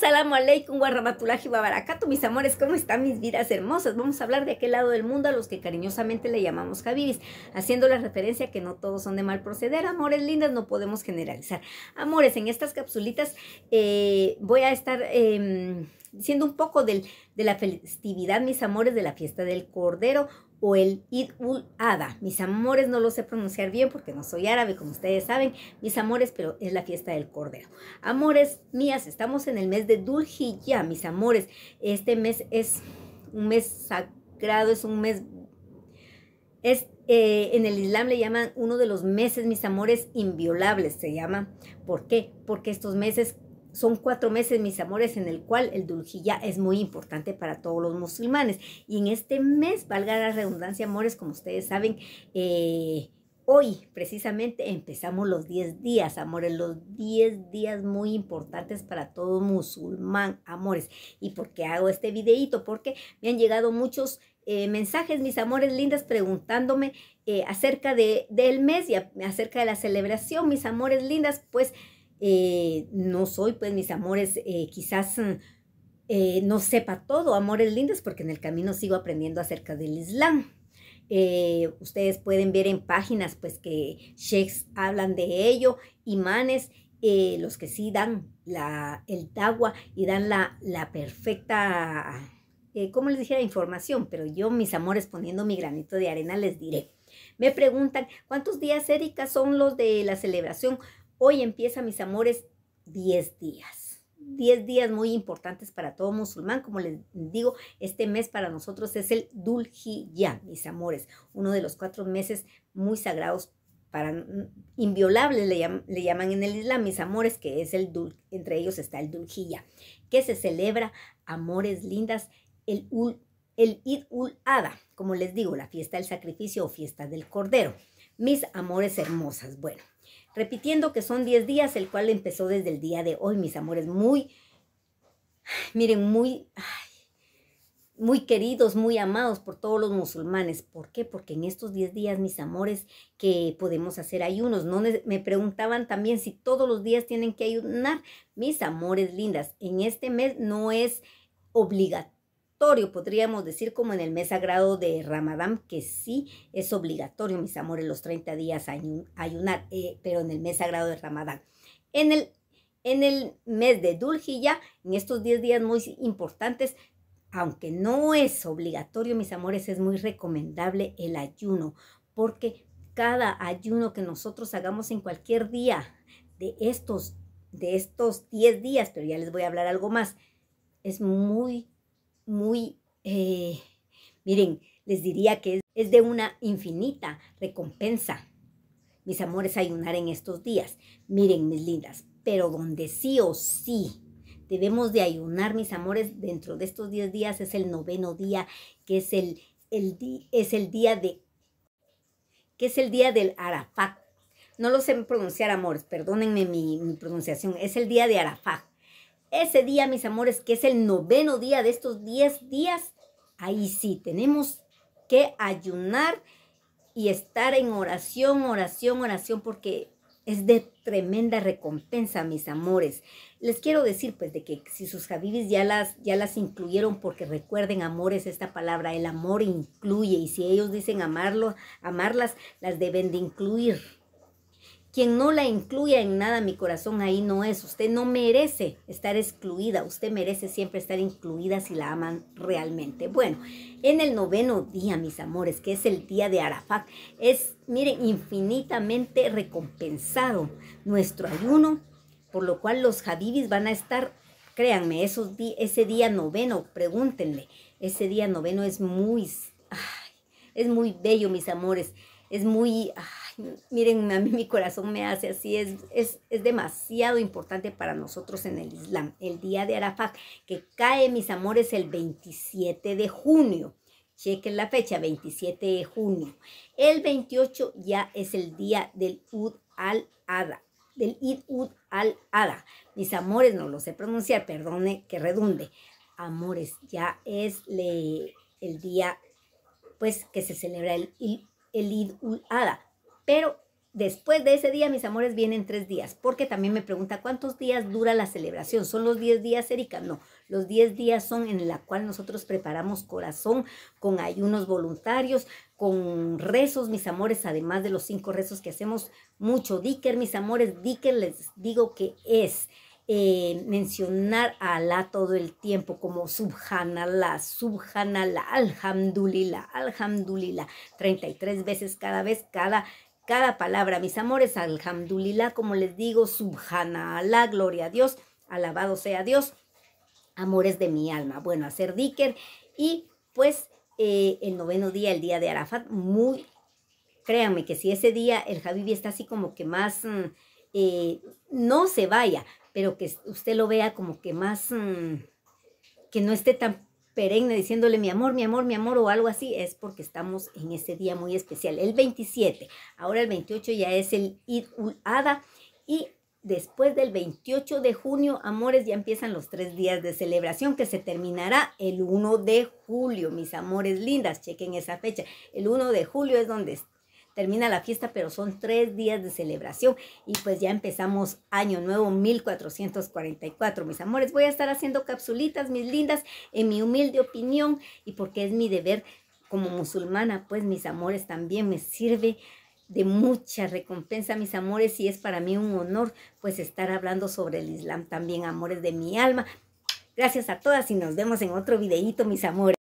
Asalamu alaikum y babaracato mis amores, ¿cómo están mis vidas hermosas? Vamos a hablar de aquel lado del mundo a los que cariñosamente le llamamos javis haciendo la referencia que no todos son de mal proceder, amores lindas, no podemos generalizar. Amores, en estas capsulitas eh, voy a estar... diciendo em, un poco de la festividad, mis amores, de la fiesta del Cordero, o el Id ul Adha. Mis amores, no lo sé pronunciar bien porque no soy árabe, como ustedes saben, mis amores, pero es la fiesta del Cordero. Amores mías, estamos en el mes de Duljiya, mis amores. Este mes es un mes sagrado, es un mes... Es, eh, en el Islam le llaman uno de los meses, mis amores, inviolables, se llama. ¿Por qué? Porque estos meses son cuatro meses, mis amores, en el cual el ya es muy importante para todos los musulmanes. Y en este mes, valga la redundancia, amores, como ustedes saben, eh, hoy precisamente empezamos los 10 días, amores, los 10 días muy importantes para todo musulmán, amores. ¿Y por qué hago este videito Porque me han llegado muchos eh, mensajes, mis amores lindas, preguntándome eh, acerca de, del mes y acerca de la celebración, mis amores lindas, pues... Eh, no soy, pues, mis amores, eh, quizás mm, eh, no sepa todo, amores lindos, porque en el camino sigo aprendiendo acerca del Islam. ustedes pueden ver en páginas, pues, que sheikhs hablan de ello, imanes, los que sí dan la, el tagua y dan la, la perfecta, como les dijera? Información, pero yo, mis amores, poniendo mi granito de arena, les diré. Me preguntan, ¿cuántos días, Erika, son los de la celebración? Hoy empieza, mis amores, 10 días. 10 días muy importantes para todo musulmán. Como les digo, este mes para nosotros es el Duljiya, mis amores, uno de los cuatro meses muy sagrados para mm, inviolables le, llaman en el Islam, mis amores, que es el dul, entre ellos está el Duljiya, que se celebra, amores lindas, el, el Id ul Ada, como les digo, la fiesta del sacrificio o fiesta del cordero. Mis amores hermosas, bueno, repitiendo que son 10 días, el cual empezó desde el día de hoy, mis amores, muy, miren, muy, muy queridos, muy amados por todos los musulmanes. ¿Por qué? Porque en estos 10 días, mis amores, que podemos hacer ayunos. No me preguntaban también si todos los días tienen que ayunar. Mis amores lindas, en este mes no es obligatorio podríamos decir como en el mes sagrado de Ramadán, que sí es obligatorio, mis amores, los 30 días ayunar, eh, pero en el mes sagrado de Ramadán. En el, en el mes de ya, en estos 10 días muy importantes, aunque no es obligatorio, mis amores, es muy recomendable el ayuno, porque cada ayuno que nosotros hagamos en cualquier día de estos de estos 10 días, pero ya les voy a hablar algo más, es muy muy, eh, miren, les diría que es, de una infinita recompensa. Mis amores, ayunar en estos días. Miren, mis lindas, pero donde sí o sí debemos de ayunar, mis amores, dentro de estos 10 días es el noveno día, que es el, el es el día de que es el día del Arafat. No lo sé pronunciar, amores, perdónenme mi, mi pronunciación. Es el día de Arafat. Ese día, mis amores, que es el noveno día de estos 10 días, ahí sí tenemos que ayunar y estar en oración, oración, oración, porque es de tremenda recompensa, mis amores. Les quiero decir, pues, de que si sus jabibis ya las, ya las incluyeron, porque recuerden, amores, esta palabra, el amor incluye, y si ellos dicen amarlo, amarlas, las deben de incluir quien no la incluya en nada, mi corazón ahí no es. Usted no merece estar excluida. Usted merece siempre estar incluida si la aman realmente. Bueno, en el noveno día, mis amores, que es el día de Arafat, es, miren, infinitamente recompensado nuestro ayuno, por lo cual los hadibis van a estar, créanme, esos ese día noveno, pregúntenle, ese día noveno es muy, es muy bello, mis amores. Es muy miren, a mí mi corazón me hace así, es, es, demasiado importante para nosotros en el Islam, el día de Arafat, que cae, mis amores, el 27 de junio. Chequen la fecha, 27 de junio. El 28 ya es el día del Ud al ada del Id Ud al ada Mis amores, no lo sé pronunciar, perdone que redunde. Amores, ya es el día, pues, que se celebra el, el ud al ada pero después de ese día, mis amores, vienen tres días, porque también me pregunta cuántos días dura la celebración. ¿Son los diez días, Erika? No, los diez días son en la cual nosotros preparamos corazón con ayunos voluntarios, con rezos, mis amores, además de los cinco rezos que hacemos mucho. Diker, mis amores, Diker, les digo que es. Eh, mencionar a Alá todo el tiempo, como subhanallah, subhanallah, alhamdulillah, alhamdulillah, 33 veces cada vez, cada cada palabra. Mis amores, alhamdulillah, como les digo, subhanallah, gloria a Dios, alabado sea Dios, amores de mi alma. Bueno, hacer diker y pues eh, el noveno día, el día de Arafat, muy, créanme que si ese día el Habibi está así como que más, mm, eh, no se vaya, pero que usted lo vea como que más, mm, que no esté tan perenne diciéndole mi amor, mi amor, mi amor o algo así, es porque estamos en ese día muy especial. El 27, ahora el 28 ya es el Id ul Adha y después del 28 de junio, amores, ya empiezan los tres días de celebración que se terminará el 1 de julio. Mis amores lindas, chequen esa fecha. El 1 de julio es donde termina la fiesta, pero son tres días de celebración y pues ya empezamos año nuevo 1444. Mis amores, voy a estar haciendo capsulitas, mis lindas, en mi humilde opinión y porque es mi deber como musulmana, pues mis amores también me sirve de mucha recompensa, mis amores, y es para mí un honor pues estar hablando sobre el Islam también, amores de mi alma. Gracias a todas y nos vemos en otro videíto, mis amores.